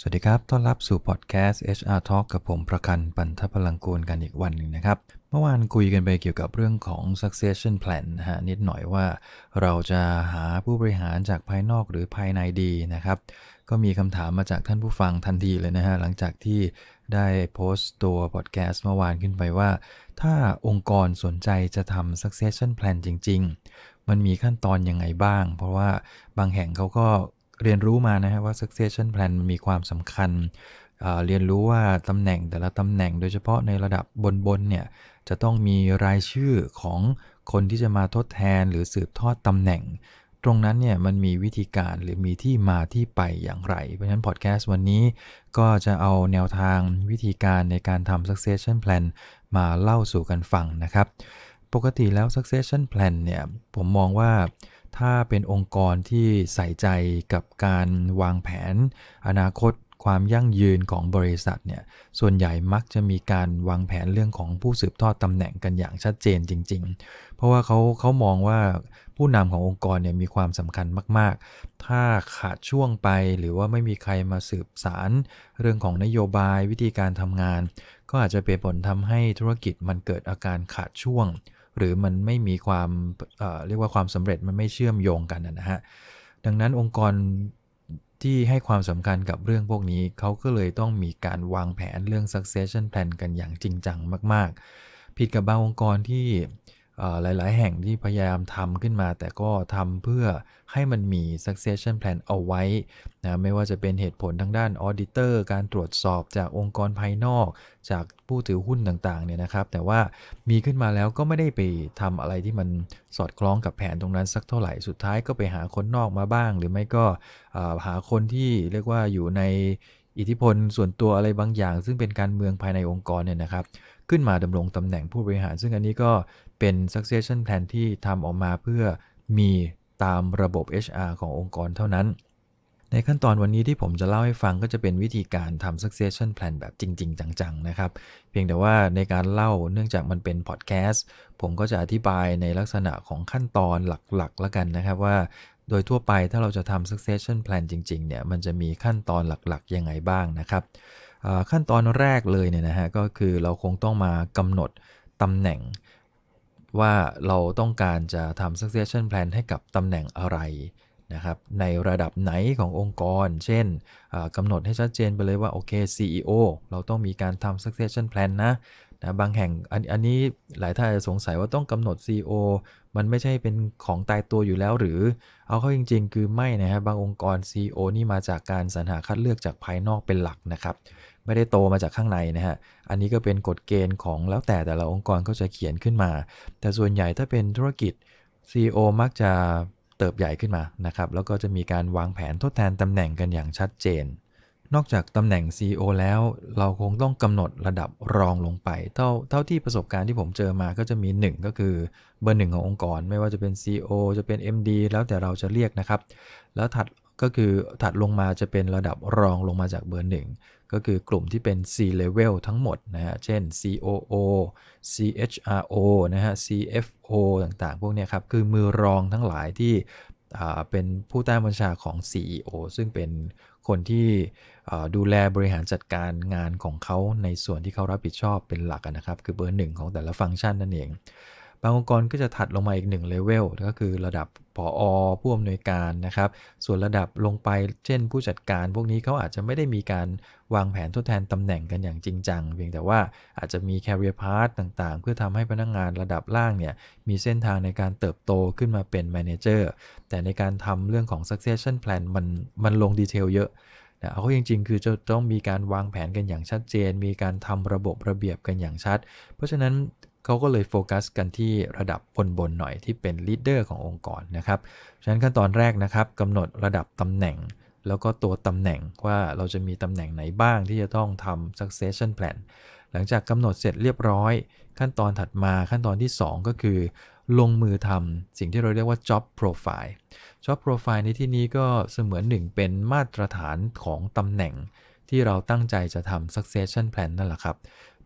สวัสดีครับ ต้อนรับสู่พอดแคสต์ HR Talk กับผมประคันปันทพลังกูลกันอีกวันหนึ่งนะครับ เมื่อวานคุยกันไปเกี่ยวกับเรื่องของ succession plan นะฮะนิดหน่อยว่า เราจะหาผู้บริหารจากภายนอกหรือภายในดีนะครับ ก็มีคำถามมาจากท่านผู้ฟังทันทีเลยนะฮะหลังจากที่ได้โพสต์ตัวพอดแคสต์เมื่อวานขึ้นไปว่า ถ้าองค์กรสนใจจะทำ succession plan จริง ๆ มันมีขั้นตอนยังไงบ้าง เพราะว่าบางแห่งเขาก็เรียนรู้มานะฮะว่า succession plan มีความสำคัญ เรียนรู้ว่าตำแหน่งแต่ละตำแหน่งโดยเฉพาะในระดับบนๆเนี่ยจะต้องมีรายชื่อของคนที่จะมาทดแทน หรือสืบทอดตำแหน่ง ตรงนั้นเนี่ยมันมีวิธีการหรือมีที่มาที่ไปอย่างไร เพราะฉะนั้นพอดแคสต์วันนี้ก็จะเอาแนวทางวิธีการในการทำ succession plan มาเล่าสู่กันฟังนะครับ ปกติแล้ว succession plan เนี่ยผมมองว่าถ้าเป็นองค์กรที่ใส่ใจกับการวางแผน อนาคตความยั่งยืนของบริษัทเนี่ยส่วนใหญ่มักจะมีการวางแผนเรื่องของผู้สืบทอดตำแหน่งกันอย่างชัดเจนจริงๆ เพราะว่าเขาเขามองว่าผู้นำขององค์กรเนี่ยมีความสำคัญมากๆ ถ้าขาดช่วงไปหรือว่าไม่มีใครมาสืบสารเรื่องของนโยบายวิธีการทำงาน ก็อาจจะเป็นผลทำให้ธุรกิจมันเกิดอาการขาดช่วงหรือมันไม่มีความเเรียกว่าความสำเร็จ มันไม่เชื่อมโยงกันนะฮะดังนั้นองค์กรที่ให้ความสำคัญกับเรื่องพวกนี้ เขาก็เลยต้องมีการวางแผนเรื่อง succession plan กันอย่างจริงจังมาก ๆ ผิดกับบางองค์กรที่หลาย ๆ แห่งที่พยายามทำขึ้นมา แต่ก็ทำเพื่อให้มันมี succession plan เอาไว้นะไม่ว่าจะเป็นเหตุผลทางด้าน auditor การตรวจสอบจากองค์กรภายนอก จากผู้ถือหุ้นต่างๆ เนี่ยนะครับ แต่ว่ามีขึ้นมาแล้วก็ไม่ได้ไปทำอะไรที่มันสอดคล้องกับแผนตรงนั้นสักเท่าไหร่สุดท้ายก็ไปหาคนนอกมาบ้าง หรือไม่ก็หาคนที่เรียกว่าอยู่ในอิทธิพลส่วนตัวอะไรบางอย่าง ซึ่งเป็นการเมืองภายในองค์กรเนี่ยนะครับขึ้นมาดำรงตำแหน่งผู้บริหาร ซึ่งอันนี้ก็เป็น succession plan ที่ทำออกมาเพื่อมีตามระบบ HR ขององค์กรเท่านั้น ในขั้นตอนวันนี้ที่ผมจะเล่าให้ฟังก็จะเป็นวิธีการทำ succession plan แบบจริง ๆ จังๆ นะครับ เพียงแต่ว่าในการเล่าเนื่องจากมันเป็น podcast ผมก็จะอธิบายในลักษณะของขั้นตอนหลักๆ แล้วกันนะครับว่า โดยทั่วไปถ้าเราจะทำ succession plan จริงๆ เนี่ยมันจะมีขั้นตอนหลักๆ ยังไงบ้างนะครับขั้นตอนแรกเลยเนี่ยนะฮะก็คือเราคงต้องมากำหนดตำแหน่ง ว่าเราต้องการจะทำ succession plan ให้กับตำแหน่งอะไรนะครับ ในระดับไหนขององค์กร เช่นกำหนดให้ชัดเจนไปเลยว่า โอเค CEO เราต้องมีการทำ succession plan นะนะบางแห่งอันอันนี้หลายท่านจะสงสัยว่าต้องกำหนด CEO มันไม่ใช่เป็นของตายตัวอยู่แล้วหรือ เอาเข้าจริงๆ คือไม่นะฮะบางองค์กร CEO นี่มาจากการสรรหาคัดเลือกจากภายนอกเป็นหลักนะครับไม่ได้โตมาจากข้างในนะฮะ อันนี้ก็เป็นกฎเกณฑ์ของแล้วแต่แต่ละองค์กรเขาจะเขียนขึ้นมา แต่ส่วนใหญ่ถ้าเป็นธุรกิจ CEO มักจะเติบใหญ่ขึ้นมานะครับ แล้วก็จะมีการวางแผนทดแทนตำแหน่งกันอย่างชัดเจน นอกจากตำแหน่ง CEO แล้วเราคงต้องกำหนดระดับรองลงไป เท่าเท่าที่ประสบการณ์ที่ผมเจอมาก็จะมี 1 ก็คือ เบอร์หนึ่งขององค์กรไม่ว่าจะเป็น CEO จะเป็น MD แล้วแต่เราจะเรียกนะครับ แล้วถัดก็คือถัดลงมาจะเป็นระดับรองลงมาจากเบอร์1ก็คือกลุ่มที่เป็น C level ทั้งหมดนะฮะเช่น COO CHRO นะฮะ CFO ต่างๆ พวกนี้ครับคือมือรองทั้งหลายที่เป็นผู้ใต้บัญชาของ CEO ซึ่งเป็นคนที่ดูแลบริหารจัดการงานของเขาในส่วนที่เขารับผิดชอบเป็นหลักนะครับ คือเบอร์หนึ่งของแต่ละฟังก์ชันนั่นเองบางองค์กรก็จะถัดลงมาอีกหนึ่งเลเวล ก็คือระดับผออผู้อำนวยการนะครับส่วนระดับลงไปเช่นผู้จัดการพวกนี้เขาอาจจะไม่ได้มีการวางแผนทดแทนตำแหน่งกันอย่างจริงจังเพียงแต่ว่าอาจจะมี career path ต่างๆ เพื่อทำให้พนักงงานระดับล่างเนี่ยมีเส้นทางในการเติบโตขึ้นมาเป็นแ m a เจอร์แต่ในการทำเรื่องของ succession plan มันมันลงดีเทลเยอะนะเขาจริงๆ คือจะต้องมีการวางแผนกันอย่างชัดเจน มีการทำระบบระเบียบกันอย่างชัด เพราะฉะนั้นเขาก็เลยโฟกัสกันที่ระดับคนบนหน่อยที่เป็นลีดเดอร์ขององค์กรนะครับ ฉะนั้นขั้นตอนแรกนะครับกำหนดระดับตำแหน่ง แล้วก็ตัวตำแหน่งว่าเราจะมีตำแหน่งไหนบ้างที่จะต้องทำ succession plan หลังจากกำหนดเสร็จเรียบร้อย ขั้นตอนถัดมาขั้นตอนที่2ก็คือ ลงมือทำสิ่งที่เราเรียกว่า job profile job profile ในที่นี้ก็เสมือนหนึ่งเป็นมาตรฐานของตำแหน่ง ที่เราตั้งใจจะทำ succession plan นั่นแหละครับ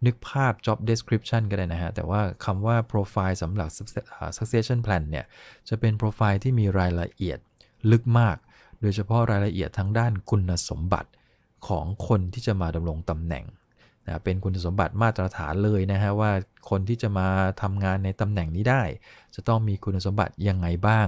นึกภาพ job description ก็ได้นะฮะ แต่ว่าคำว่า profile สำหรับ succession plan เนี่ย จะเป็น profile ที่มีรายละเอียดลึกมาก โดยเฉพาะรายละเอียดทั้งด้านคุณสมบัติของคนที่จะมาดำรงตำแหน่งนะเป็นคุณสมบัติมาตรฐานเลยนะฮะว่าคนที่จะมาทำงานในตำแหน่งนี้ได้ จะต้องมีคุณสมบัติยังไงบ้าง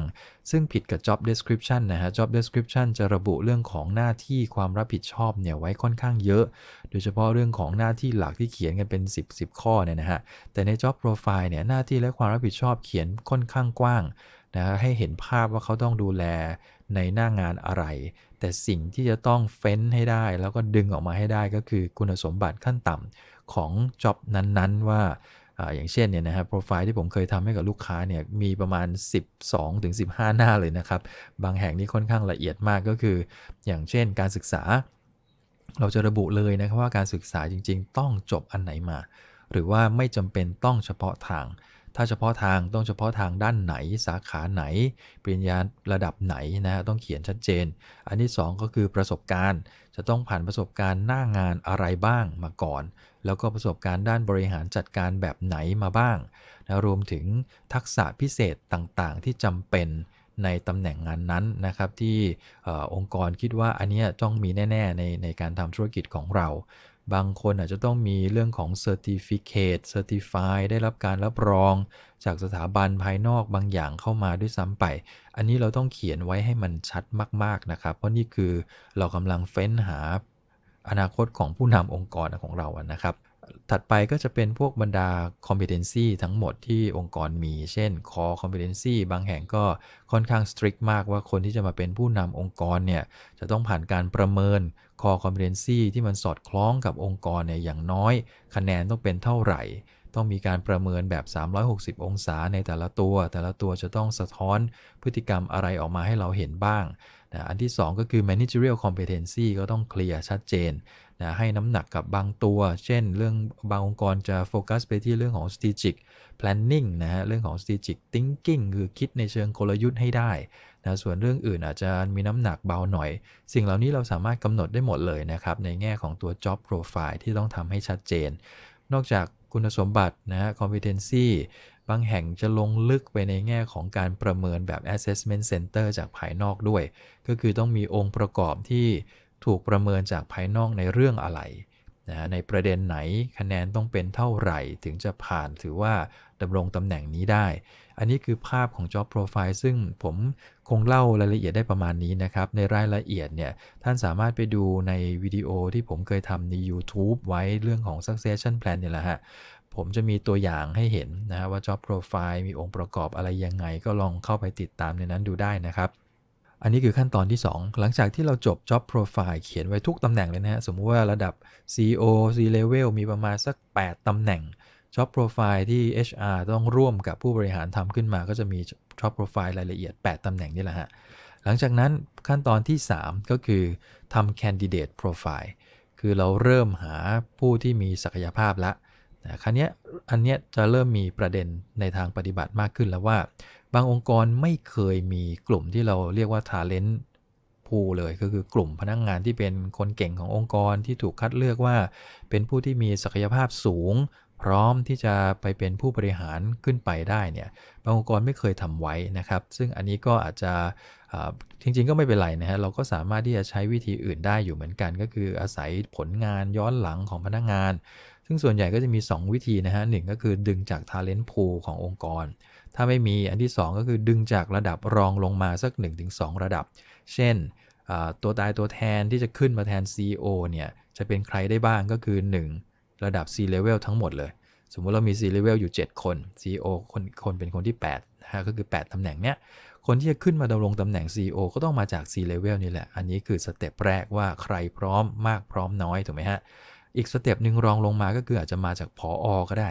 ซึ่งผิดกับ job description นะฮะ job description จะระบุเรื่องของหน้าที่ความรับผิดชอบเนี่ยไว้ค่อนข้างเยอะ โดยเฉพาะเรื่องของหน้าที่หลักที่เขียนกันเป็น 10 10 ข้อเนี่ยนะฮะแต่ใน job profile เนี่ยหน้าที่และความรับผิดชอบเขียนค่อนข้างกว้างนะให้เห็นภาพว่าเขาต้องดูแลในหน้างานอะไร แต่สิ่งที่จะต้องเฟ้นให้ได้ แล้วก็ดึงออกมาให้ได้ก็คือคุณสมบัติขั้นต่ำของจ็อบนั้นๆว่า อย่างเช่นเนี่ยนะฮะโปรไฟล์ที่ผมเคยทำให้กับลูกค้าเนี่ยมีประมาณ 12-15 หน้าเลยนะครับ บางแห่งนี่ค่อนข้างละเอียดมากก็คือ อย่างเช่นการศึกษา เราจะระบุเลยนะครับว่าการศึกษาจริงๆ ต้องจบอันไหนมา หรือว่าไม่จำเป็นต้องเฉพาะทางถ้าเฉพาะทางต้องเฉพาะทางด้านไหนสาขาไหน ปริญญาระดับไหนนะต้องเขียนชัดเจน อันที่2ก็คือประสบการณ์จะต้องผ่านประสบการณ์หน้างานอะไรบ้างมาก่อน แล้วก็ประสบการณ์ด้านบริหารจัดการแบบไหนมาบ้างนะรวมถึงทักษะพิเศษต่างๆ ที่จำเป็นในตำแหน่งงานนั้นนะครับที่อองค์กรคิดว่าอันนี้ต้องมีแน่ๆในในการทำธุรกิจของเราบางคนอาจจะต้องมีเรื่องของ Certificate Certify ได้รับการรับรองจากสถาบันภายนอกบางอย่างเข้ามาด้วยซ้ำไป อันนี้เราต้องเขียนไว้ให้มันชัดมาก ๆนะครับ เพราะนี่คือเรากำลังเฟ้นหาอนาคตของผู้นำองค์กรของเรานะครับ ถัดไปก็จะเป็นพวกบรรดา competency ทั้งหมดที่องค์กรมี เช่น core competency บางแห่งก็ค่อนข้าง strict มากว่าคนที่จะมาเป็นผู้นำองค์กรเนี่ยจะต้องผ่านการประเมินคอคอมเพลนซีที่มันสอดคล้องกับองค์กรเนี่ยอย่างน้อย คะแนนต้องเป็นเท่าไหร่ ต้องมีการประเมินแบบ 360 องศาในแต่ละตัว แต่ละตัวจะต้องสะท้อนพฤติกรรมอะไรออกมาให้เราเห็นบ้างนะอันที่ 2 ก็คือ managerial competency ก็ต้องเคลียร์ชัดเจนนะให้น้ำหนักกับบางตัว เช่น เรื่องบางองค์กรจะโฟกัสไปที่เรื่องของ strategic planning นะฮะ เรื่องของ strategic thinking คือคิดในเชิงกลยุทธ์ให้ได้นะส่วนเรื่องอื่นอาจจะมีน้ำหนักเบาหน่อย สิ่งเหล่านี้เราสามารถกำหนดได้หมดเลยนะครับในแง่ของตัว job profile ที่ต้องทำให้ชัดเจน นอกจากคุณสมบัตินะฮะ competency บางแห่งจะลงลึกไปในแง่ของการประเมินแบบ assessment center จากภายนอกด้วย ก็คือต้องมีองค์ประกอบที่ถูกประเมินจากภายนอกในเรื่องอะไรนะในประเด็นไหนคะแนนต้องเป็นเท่าไหร่ถึงจะผ่านถือว่าดำรงตำแหน่งนี้ได้ อันนี้คือภาพของ Job Profile ซึ่งผมคงเล่ารายละเอียดได้ประมาณนี้นะครับ ในรายละเอียดเนี่ย ท่านสามารถไปดูในวิดีโอที่ผมเคยทำใน YouTube ไว้เรื่องของ Succession Plan เนี่ยแหละฮะผมจะมีตัวอย่างให้เห็นนะว่า Job Profile มีองค์ประกอบอะไรยังไง ก็ลองเข้าไปติดตามในนั้นดูได้นะครับอันนี้คือขั้นตอนที่ 2 หลังจากที่เราจบ Job Profile เขียนไว้ทุกตำแหน่งเลยนะฮะ สมมุติว่าระดับ CEO C level มีประมาณสัก 8 ตำแหน่ง Job Profile ที่ HR ต้องร่วมกับผู้บริหารทำขึ้นมาก็จะมี Job Profile รายละเอียด 8 ตำแหน่งนี่แหละฮะ หลังจากนั้นขั้นตอนที่ 3 ก็คือทำ Candidate Profile คือเราเริ่มหาผู้ที่มีศักยภาพละนะครั้นี้อันนี้จะเริ่มมีประเด็นในทางปฏิบัติมากขึ้นแล้วว่า บางองค์กรไม่เคยมีกลุ่มที่เราเรียกว่า talent o ูเลยก็คือกลุ่มพนักงงานที่เป็นคนเก่งขององค์กรที่ถูกคัดเลือกว่าเป็นผู้ที่มีศักยภาพสูง พร้อมที่จะไปเป็นผู้บริหารขึ้นไปได้เนี่ยบางองค์กรไม่เคยทำไว้นะครับ ซึ่งอันนี้ก็อาจจะจริงๆก็ไม่เป็นไรนะฮะเราก็สามารถที่จะใช้วิธีอื่นได้อยู่เหมือนกัน ก็คืออาศัยผลงานย้อนหลังของพนักงงานซึ่งส่วนใหญ่ก็จะมี 2 วิธีนะฮะหก็คือดึงจากท a l e n t pool ขององค์กร ถ้าไม่มีอันที่ 2 ก็คือดึงจากระดับรองลงมาสัก 1-2 ระดับ เช่นตัวตายตัวแทนที่จะขึ้นมาแทน CEO เนี่ย จะเป็นใครได้บ้างก็คือ 1 ระดับ C level ทั้งหมดเลย สมมุติเรามี C level อยู่ 7 คน CEO คนคนเป็นคนที่8นะฮะก็คือ8ตำแหน่งเนี้ยคนที่จะขึ้นมาดำรงตำแหน่ง CEO ก็ต้องมาจาก C level นี่แหละอันนี้คือสเต็ปแรกว่าใครพร้อมมากพร้อมน้อยถูกไหมฮะอีกสเต็ปหนึ่งรองลงมาก็คืออาจจะมาจากผออก็ได้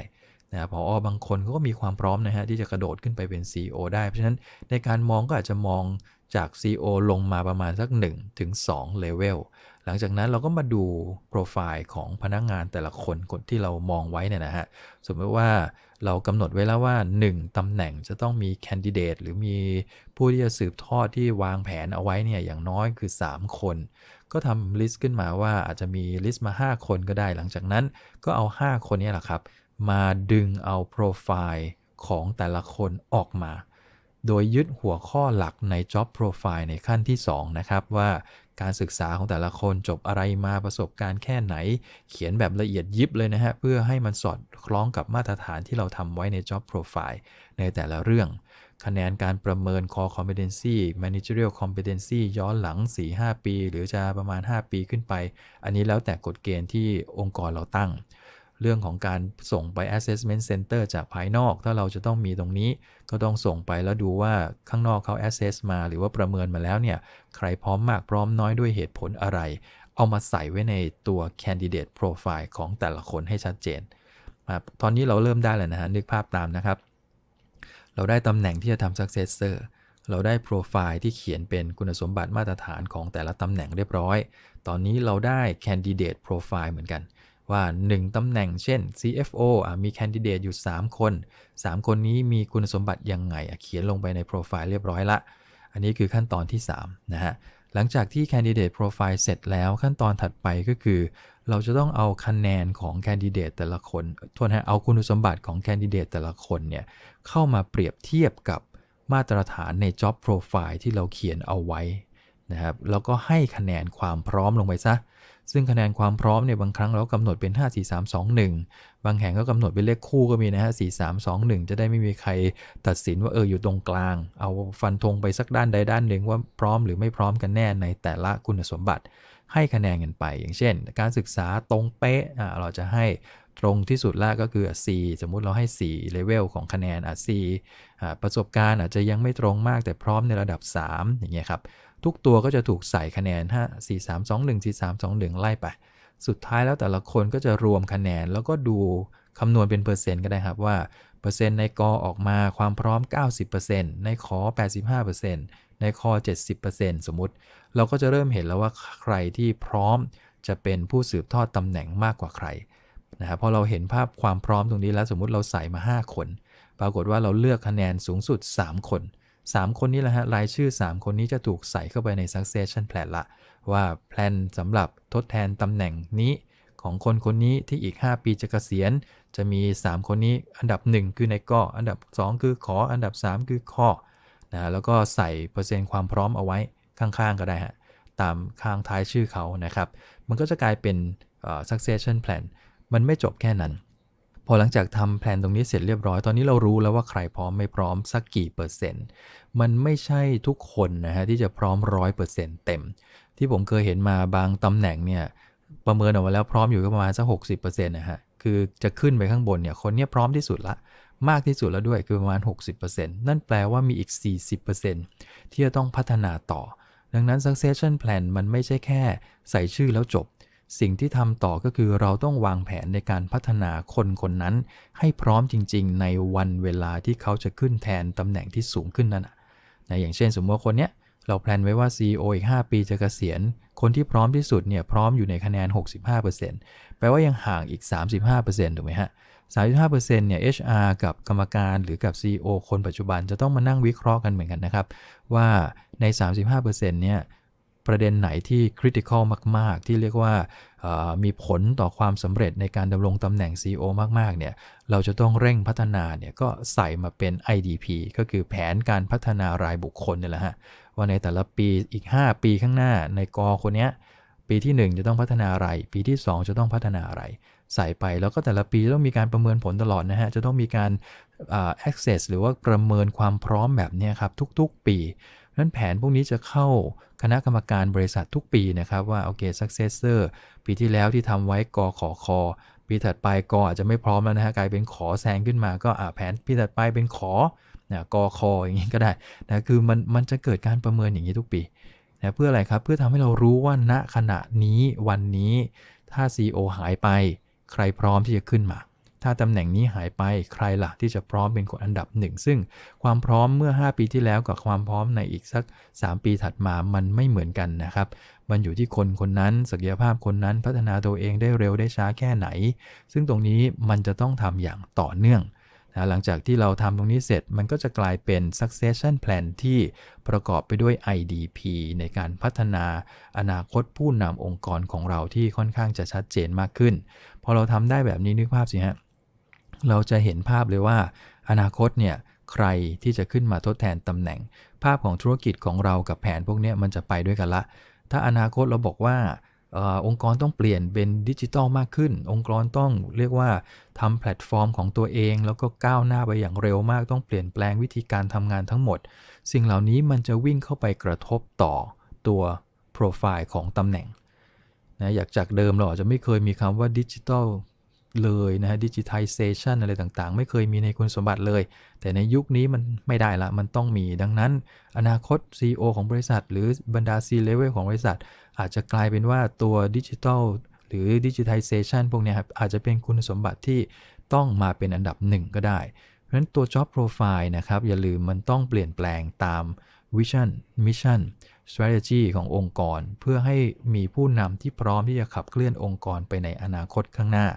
นะผออบางคนเขาก็มีความพร้อมนะฮะที่จะกระโดดขึ้นไปเป็น CEO ได้ เพราะฉะนั้นในการมองก็อาจจะมองจาก CEO ลงมาประมาณสัก1ถึง2เลเวลหลังจากนั้นเราก็มาดูโปรไฟล์ของพนักงงานแต่ละคนคนที่เรามองไว้เนี่ยนะฮะสมมติว่าเรากำหนดไว้แล้วว่า 1 ตำแหน่งจะต้องมีแคนดิเดตหรือมีผู้ที่จะสืบทอดที่วางแผนเอาไว้เนี่ยอย่างน้อยคือ 3 คนก็ทำลิสต์ขึ้นมาว่าอาจจะมีลิสต์มา 5 คนก็ได้ หลังจากนั้น ก็เอา 5 คนนี้แหละครับ มาดึงเอาโปรไฟล์ของแต่ละคนออกมา โดยยึดหัวข้อหลักใน Job Profile ในขั้นที่ 2 นะครับ ว่าการศึกษาของแต่ละคนจบอะไรมาประสบการณ์แค่ไหน เขียนแบบละเอียดยิบเลยนะฮะเพื่อให้มันสอดคล้องกับมาตรฐานที่เราทำไว้ใน Job Profile ในแต่ละเรื่องคะแนนการประเมิน core competency managerial competency ย้อนหลัง 4-5 ปี หรือจะประมาณ 5 ปีขึ้นไป อันนี้แล้วแต่กฎเกณฑ์ที่องค์กรเราตั้ง เรื่องของการส่งไป assessment center จากภายนอกถ้าเราจะต้องมีตรงนี้ ก็ต้องส่งไปแล้วดูว่าข้างนอกเขา assess มาหรือว่าประเมินมาแล้วเนี่ยใครพร้อมมากพร้อมน้อยด้วยเหตุผลอะไร เอามาใส่ไว้ในตัว candidate profile ของแต่ละคนให้ชัดเจนตอนนี้เราเริ่มได้แล้วนะฮะนึกภาพตามนะครับเราได้ตำแหน่งที่จะทำ successor เราได้โปรไฟล์ที่เขียนเป็นคุณสมบัติมาตรฐานของแต่ละตำแหน่งเรียบร้อย ตอนนี้เราได้ candidate profile เหมือนกัน ว่า 1ตำแหน่งเช่น CFO มี candidate อยู่ 3 คน 3 คนนี้มีคุณสมบัติยังไงเขียนลงไปในโปรไฟล์เรียบร้อยละ อันนี้คือขั้นตอนที่ 3 นะฮะหลังจากที่ Candidate Profile เสร็จแล้วขั้นตอนถัดไปก็คือ เราจะต้องเอาคะแนนของ Candidate แต่ละคนทวนนะเอาคุณสมบัติของ Candidate แต่ละคนเนี่ยเข้ามาเปรียบเทียบกับมาตรฐานใน Job Profile ที่เราเขียนเอาไว้นะครับแล้วก็ให้คะแนนความพร้อมลงไปซะซึ่งคะแนนความพร้อมเนี่ยบางครั้งเรากำหนดเป็น 5 4 3 2 1 บางแห่งก็กำหนดเป็นเลขคู่ก็มีนะฮะ4 3 2 1 จะได้ไม่มีใครตัดสินว่าเอออยู่ตรงกลาง เอาฟันธงไปสักด้านใดด้านหนึ่งว่าพร้อมหรือไม่พร้อมกันแน่ในแต่ละคุณสมบัติ ให้คะแนนกันไปอย่างเช่น การศึกษาตรงเป๊ะเราจะให้ตรงที่สุดละก็คือ C สมมุติเราให้ 4 เลเวลของคะแนนอ่ะ C ประสบการณ์อาจจะยังไม่ตรงมากแต่พร้อมในระดับ 3 อย่างเงี้ยครับ ทุกตัวก็จะถูกใส่คะแนน5 4 3 2 1 4 3 2 1 ไล่ไป สุดท้ายแล้วแต่ละคนก็จะรวมคะแนนแล้วก็ดูคำนวณเป็นเปอร์เซ็นต์ก็ได้ครับ ว่าเปอร์เซ็นต์ในกอออกมาความพร้อม 90%ในขอ85%ในคอ70%สมมุติเราก็จะเริ่มเห็นแล้วว่าใครที่พร้อมจะเป็นผู้สืบทอดตำแหน่งมากกว่าใครนะครับพอเราเห็นภาพความพร้อมตรงนี้แล้วสมมุติเราใส่มา 5 คน ปรากฏว่าเราเลือกคะแนนสูงสุด 3 คน 3 คนนี้แหละฮะรายชื่อ 3 คนนี้จะถูกใส่เข้าไปใน succession plan ละ ว่าแพลนสำหรับทดแทนตำแหน่งนี้ของคนคนนี้ที่อีก 5 ปีจะกะเกษียณจะมี 3 คนนี้อันดับ 1 คือในก่ออันดับ 2 คือขอ อันดับ 3 คือข้อนะแล้วก็ใส่เปอร์เซ็นต์ความพร้อมเอาไว้ข้างๆ ก็ได้ฮะตามข้างท้ายชื่อเขานะครับ มันก็จะกลายเป็น succession plan มันไม่จบแค่นั้น พอหลังจากทำแผนตรงนี้เสร็จเรียบร้อย ตอนนี้เรารู้แล้วว่าใครพร้อมไม่พร้อมสักกี่เปอร์เซ็นต์ มันไม่ใช่ทุกคนนะฮะที่จะพร้อมร้อยเปอร์เซ็นต์เต็ม ที่ผมเคยเห็นมาบางตำแหน่งเนี่ยประเมินออกมาแล้วพร้อมอยู่ก็ประมาณสักหกสิบเปอร์เซ็นต์นะฮะ คือจะขึ้นไปข้างบนเนี่ยคนเนี้ยพร้อมที่สุดละมากที่สุดแล้วด้วยคือประมาณ 60%นั่นแปลว่ามีอีก 40%ที่จะต้องพัฒนาต่อ ดังนั้น succession plan มันไม่ใช่แค่ ใส่ชื่อแล้วจบสิ่งที่ทำต่อก็คือเราต้องวางแผนในการพัฒนาคนคนนั้นให้พร้อมจริงๆ ในวันเวลาที่เขาจะขึ้นแทนตำแหน่งที่สูงขึ้นนั่นนะอย่างเช่นสมมติว่าคนเนี้ย เราแพลนไว้ว่า CEO อีก 5 ปีจะกะเกษียณคนที่พร้อมที่สุดเนี่ยพร้อมอยู่ในคะแนน 65%แปลว่ายังห่างอีก 35%ถูกไหมฮะ 35%เนี่ย HR กับกรรมการหรือกับ CEO คนปัจจุบันจะต้องมานั่งวิเคราะห์กันเหมือนกันนะครับว่าใน 35%เนี่ยประเด็นไหนที่คริติคอลมาก ๆ ที่เรียกว่ามีผลต่อความสำเร็จในการดำรงตำแหน่ง CEO มากๆเนี่ยเราจะต้องเร่งพัฒนาเนี่ยก็ใส่มาเป็น IDP ก็คือแผนการพัฒนารายบุคคลเนี่ยแหละฮะว่าในแต่ละปีอีก 5 ปีข้างหน้าในกอ คนเนี้ยปีที่ 1 จะต้องพัฒนาอะไรปีที่ 2 จะต้องพัฒนาอะไร ใส่ไปแล้วก็แต่ละปีต้องมีการประเมินผลตลอดนะฮะ จะต้องมีการ access หรือว่าประเมินความพร้อมแบบนี้ครับทุกๆ ปีนั้นแผนพวกนี้จะเข้าคณะกรรมการบริษัททุกปีนะครับว่าโอเค successor ปีที่แล้วที่ทำไว้กอขอคอปีถัดไปกออาจจะไม่พร้อมแล้วนะฮะกลายเป็นขอแซงขึ้นมาก็แผนปีถัดไปเป็นขอนะกอคออย่างนี้ก็ได้นะคือมันมันจะเกิดการประเมินอย่างนี้ทุกปีนะเพื่ออะไรครับเพื่อทำให้เรารู้ว่าณขณะนี้วันนี้ถ้า CEO หายไปใครพร้อมที่จะขึ้นมาถ้าตำแหน่งนี้หายไปใครละ่ะที่จะพร้อมเป็นคนอันดับหนึ่งซึ่งความพร้อมเมื่อ 5 ปีที่แล้วกับความพร้อมในอีกสัก 3 ปีถัดมามันไม่เหมือนกันนะครับ มันอยู่ที่คนคนนั้นศักยภาพคนนั้น พัฒนาตัวเองได้เร็วได้ช้าแค่ไหน ซึ่งตรงนี้มันจะต้องทำอย่างต่อเนื่องนะหลังจากที่เราทำตรงนี้เสร็จมันก็จะกลายเป็น succession plan ที่ประกอบไปด้วย IDP ในการพัฒนาอนาคตผู้นำองค์กรของเราที่ค่อนข้างจะชัดเจนมากขึ้นพอเราทำได้แบบนี้นึกภาพสิฮะเราจะเห็นภาพเลยว่าอนาคตเนี่ยใครที่จะขึ้นมาทดแทนตำแหน่ง ภาพของธุรกิจของเรากับแผนพวกนี้มันจะไปด้วยกันละถ้าอนาคตเราบอกว่าอองค์กรต้องเปลี่ยนเป็นดิจิตอลมากขึ้นองค์กรต้องเรียกว่าทำแพลตฟอร์มของตัวเอง แล้วก็ก้าวหน้าไปอย่างเร็วมากต้องเปลี่ยนแปลงวิธีการทำงานทั้งหมด สิ่งเหล่านี้มันจะวิ่งเข้าไปกระทบต่อตัวโปรไฟล์ของตำแหน่งนะอยากจากเดิมเราอาจจะไม่เคยมีคำว่าดิจิตอลเลยนะฮะดิจิทัลเซชันอะไรต่างๆ ไม่เคยมีในคุณสมบัติเลย แต่ในยุคนี้มันไม่ได้ละ มันต้องมีดังนั้นอนาคต CEO ของบริษัท หรือบรรดา C level ของบริษัท อาจจะกลายเป็นว่าตัวดิจิทัลหรือดิจิทัลเซชันพวกนี้ครับอาจจะเป็นคุณสมบัติที่ต้องมาเป็นอันดับหนึ่งก็ได้ เพราะฉะนั้นตัว Job Profile นะครับอย่าลืมมันต้องเปลี่ยนแปลงตามวิชั่นมิชชั่น strategy ขององค์กรเพื่อให้มีผู้นำที่พร้อมที่จะขับเคลื่อนองค์กรไปในอนาคตข้างหน้า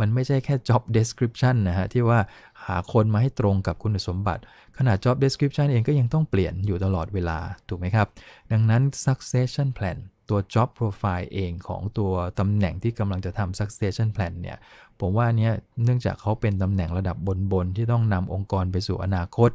มันไม่ใช่แค่ job description นะฮะที่ว่าหาคนมาให้ตรงกับคุณสมบัติ ขนาด job description เองก็ยังต้องเปลี่ยนอยู่ตลอดเวลาถูกไหมครับ ดังนั้น succession plan ตัว job profile เองของตัวตำแหน่งที่กำลังจะทำ succession plan เนี่ย ผมว่าเนี้ย เนื่องจากเขาเป็นตำแหน่งระดับบนๆ ที่ต้องนำองค์กรไปสู่อนาคต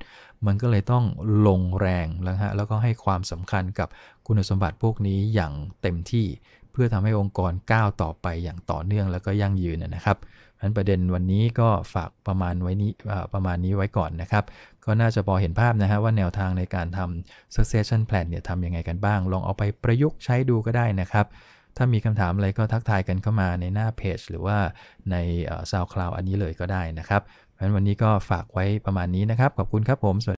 มันก็เลยต้องลงแรง แล้วฮะ แล้วก็ให้ความสำคัญกับคุณสมบัติพวกนี้อย่างเต็มที่ เพื่อทำให้องค์กรก้าวต่อไปอย่างต่อเนื่องแล้วก็ยั่งยืนนะครับนั้นประเด็นวันนี้ก็ฝากประมาณไว้นี้ประมาณนี้ไว้ก่อนนะครับก็น่าจะพอเห็นภาพนะฮะว่าแนวทางในการทำ succession plan เนี่ยทำยังไงกันบ้าง ลองเอาไปประยุกต์ใช้ดูก็ได้นะครับ ถ้ามีคำถามอะไรก็ทักทายกันเข้ามาในหน้าเพจหรือว่าใน SoundCloud อันนี้เลยก็ได้นะครับเพราะฉะนั้นวันนี้ก็ฝากไว้ประมาณนี้นะครับ ขอบคุณครับผม